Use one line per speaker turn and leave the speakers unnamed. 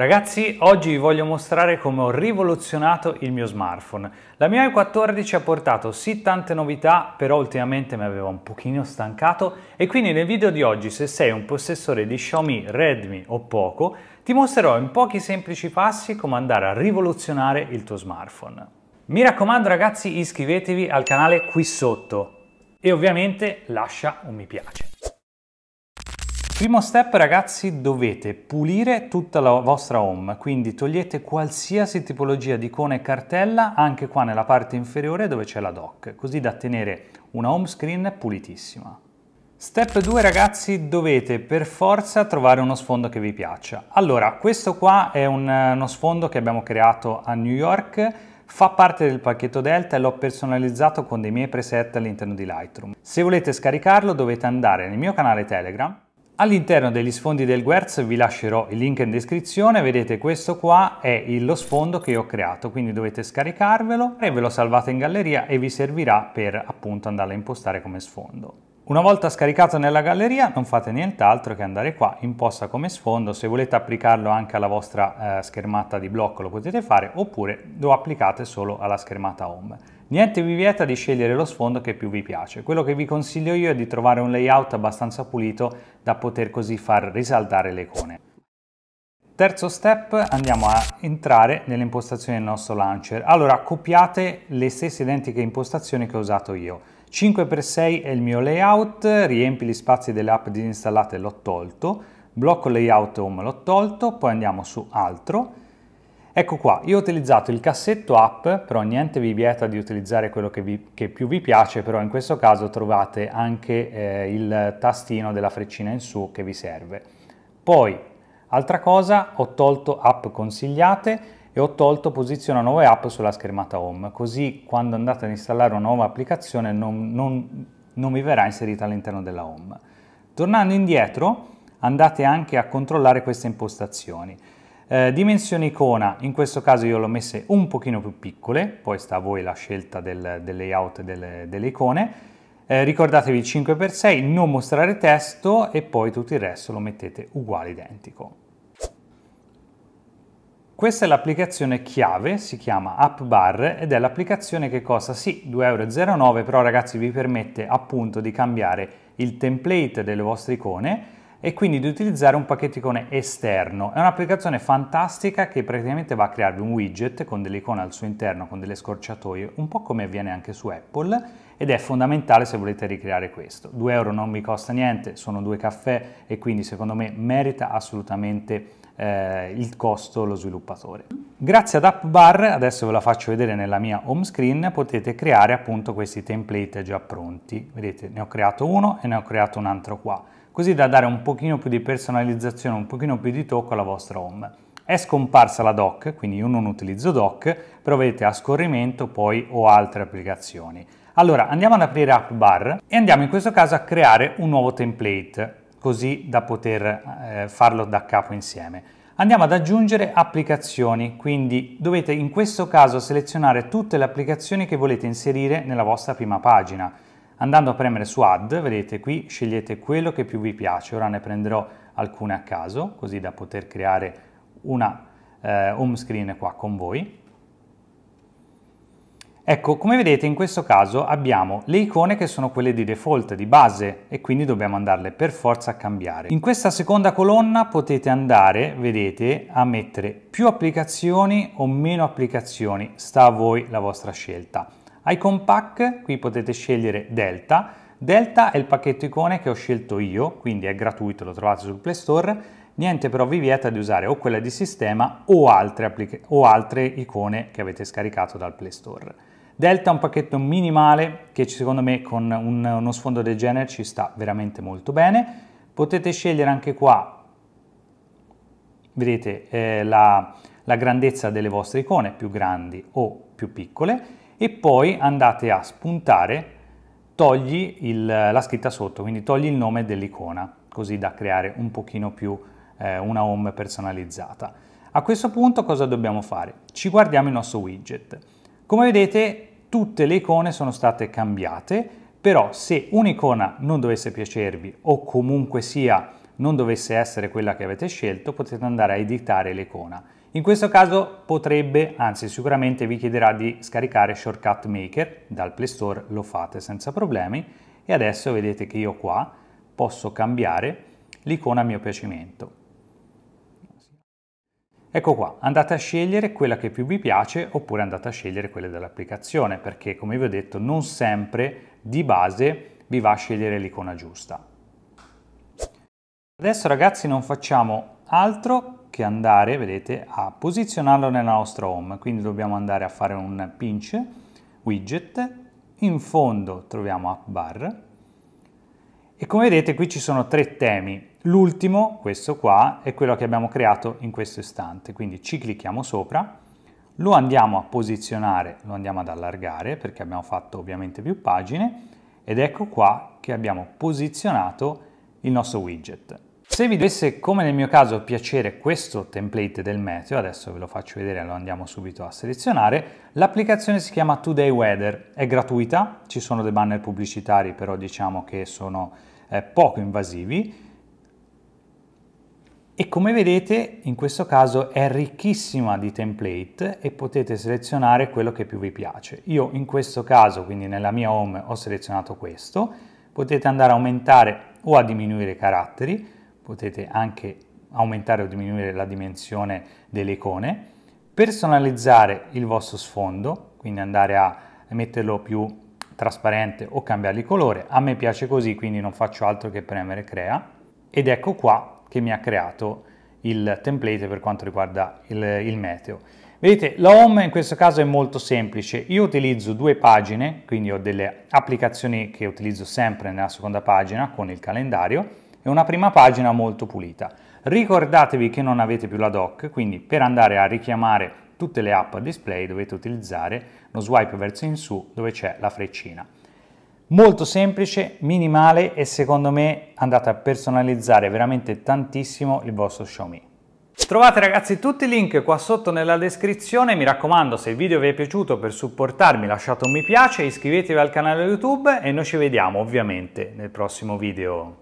Ragazzi, oggi vi voglio mostrare come ho rivoluzionato il mio smartphone. La mia i14 ha portato sì tante novità, però ultimamente mi aveva un pochino stancato e quindi nel video di oggi, se sei un possessore di Xiaomi, Redmi o Poco, ti mostrerò in pochi semplici passi come andare a rivoluzionare il tuo smartphone. Mi raccomando ragazzi, iscrivetevi al canale qui sotto e ovviamente lascia un mi piace. Primo step ragazzi, dovete pulire tutta la vostra home, quindi togliete qualsiasi tipologia di icona e cartella anche qua nella parte inferiore dove c'è la dock, così da tenere una home screen pulitissima. Step 2 ragazzi, dovete per forza trovare uno sfondo che vi piaccia. Allora, questo qua è un, uno sfondo che abbiamo creato a New York, fa parte del pacchetto Delta e l'ho personalizzato con dei miei preset all'interno di Lightroom. Se volete scaricarlo dovete andare nel mio canale Telegram All'interno degli sfondi del Guerz vi lascerò il link in descrizione, vedete questo qua è lo sfondo che ho creato, quindi dovete scaricarvelo e ve lo salvate in galleria e vi servirà per appunto andarlo a impostare come sfondo. Una volta scaricato nella galleria non fate nient'altro che andare qua, imposta come sfondo, se volete applicarlo anche alla vostra eh, schermata di blocco lo potete fare oppure lo applicate solo alla schermata home. Niente vi vieta di scegliere lo sfondo che più vi piace, quello che vi consiglio io è di trovare un layout abbastanza pulito da poter così far risaltare le icone. Terzo step, andiamo a entrare nelle impostazioni del nostro launcher. Allora, copiate le stesse identiche impostazioni che ho usato io. 5x6 è il mio layout, riempi gli spazi delle app disinstallate l'ho tolto, blocco layout home l'ho tolto, poi andiamo su altro. Ecco qua, io ho utilizzato il cassetto app, però niente vi vieta di utilizzare quello che, vi, che più vi piace, però in questo caso trovate anche eh, il tastino della freccina in su che vi serve. Poi, altra cosa, ho tolto app consigliate, e ho tolto posiziona nuove app sulla schermata home, così quando andate ad installare una nuova applicazione non, non, non vi verrà inserita all'interno della home. Tornando indietro andate anche a controllare queste impostazioni. Eh, dimensioni icona, in questo caso io le ho messe un pochino più piccole, poi sta a voi la scelta del, del layout delle, delle icone. Eh, ricordatevi 5x6, non mostrare testo e poi tutto il resto lo mettete uguale identico. Questa è l'applicazione chiave, si chiama App Bar ed è l'applicazione che costa sì 2,09€, però ragazzi vi permette appunto di cambiare il template delle vostre icone e quindi di utilizzare un pacchetto icone esterno. È un'applicazione fantastica che praticamente va a crearvi un widget con delle icone al suo interno, con delle scorciatoie, un po' come avviene anche su Apple ed è fondamentale se volete ricreare questo. 2 euro non mi costa niente, sono due caffè e quindi secondo me merita assolutamente eh, il costo lo sviluppatore. Grazie ad AppBar, adesso ve la faccio vedere nella mia home screen, potete creare appunto questi template già pronti. Vedete, ne ho creato uno e ne ho creato un altro qua, così da dare un pochino più di personalizzazione, un pochino più di tocco alla vostra home. È scomparsa la dock, quindi io non utilizzo dock, però vedete a scorrimento poi ho altre applicazioni. Allora andiamo ad aprire AppBar e andiamo in questo caso a creare un nuovo template così da poter eh, farlo da capo insieme. Andiamo ad aggiungere applicazioni, quindi dovete in questo caso selezionare tutte le applicazioni che volete inserire nella vostra prima pagina. Andando a premere su Add, vedete qui, scegliete quello che più vi piace. Ora ne prenderò alcune a caso, così da poter creare una eh, home screen qua con voi. Ecco, come vedete in questo caso abbiamo le icone che sono quelle di default, di base, e quindi dobbiamo andarle per forza a cambiare. In questa seconda colonna potete andare, vedete, a mettere più applicazioni o meno applicazioni, sta a voi la vostra scelta. Icon Pack, qui potete scegliere Delta. Delta è il pacchetto icone che ho scelto io, quindi è gratuito, lo trovate sul Play Store. Niente però vi vieta di usare o quella di sistema o altre, o altre icone che avete scaricato dal Play Store. Delta è un pacchetto minimale che secondo me con un, uno sfondo del genere ci sta veramente molto bene. Potete scegliere anche qua, vedete eh, la, la grandezza delle vostre icone, più grandi o più piccole, e poi andate a spuntare, togli il, la scritta sotto, quindi togli il nome dell'icona, così da creare un pochino più eh, una home personalizzata. A questo punto cosa dobbiamo fare? Ci guardiamo il nostro widget. Come vedete tutte le icone sono state cambiate, però se un'icona non dovesse piacervi o comunque sia non dovesse essere quella che avete scelto, potete andare a editare l'icona. In questo caso potrebbe, anzi sicuramente vi chiederà di scaricare Shortcut Maker, dal Play Store lo fate senza problemi e adesso vedete che io qua posso cambiare l'icona a mio piacimento. Ecco qua, andate a scegliere quella che più vi piace oppure andate a scegliere quelle dell'applicazione perché come vi ho detto non sempre di base vi va a scegliere l'icona giusta. Adesso ragazzi non facciamo altro che andare, vedete, a posizionarlo nella nostra home, quindi dobbiamo andare a fare un pinch widget, in fondo troviamo app bar e come vedete qui ci sono tre temi, L'ultimo, questo qua, è quello che abbiamo creato in questo istante, quindi ci clicchiamo sopra, lo andiamo a posizionare, lo andiamo ad allargare perché abbiamo fatto ovviamente più pagine ed ecco qua che abbiamo posizionato il nostro widget. Se vi desse, come nel mio caso, piacere questo template del meteo, adesso ve lo faccio vedere, lo andiamo subito a selezionare, l'applicazione si chiama Today Weather, è gratuita, ci sono dei banner pubblicitari però diciamo che sono eh, poco invasivi, e come vedete in questo caso è ricchissima di template e potete selezionare quello che più vi piace. Io in questo caso, quindi nella mia home, ho selezionato questo. Potete andare a aumentare o a diminuire i caratteri, potete anche aumentare o diminuire la dimensione delle icone, personalizzare il vostro sfondo, quindi andare a metterlo più trasparente o cambiargli colore. A me piace così, quindi non faccio altro che premere crea. Ed ecco qua che mi ha creato il template per quanto riguarda il, il meteo. Vedete, la home in questo caso è molto semplice. Io utilizzo due pagine, quindi ho delle applicazioni che utilizzo sempre nella seconda pagina con il calendario e una prima pagina molto pulita. Ricordatevi che non avete più la doc, quindi per andare a richiamare tutte le app a display dovete utilizzare lo swipe verso in su dove c'è la freccina molto semplice, minimale e secondo me andate a personalizzare veramente tantissimo il vostro Xiaomi. Trovate ragazzi tutti i link qua sotto nella descrizione, mi raccomando se il video vi è piaciuto per supportarmi lasciate un mi piace, iscrivetevi al canale YouTube e noi ci vediamo ovviamente nel prossimo video.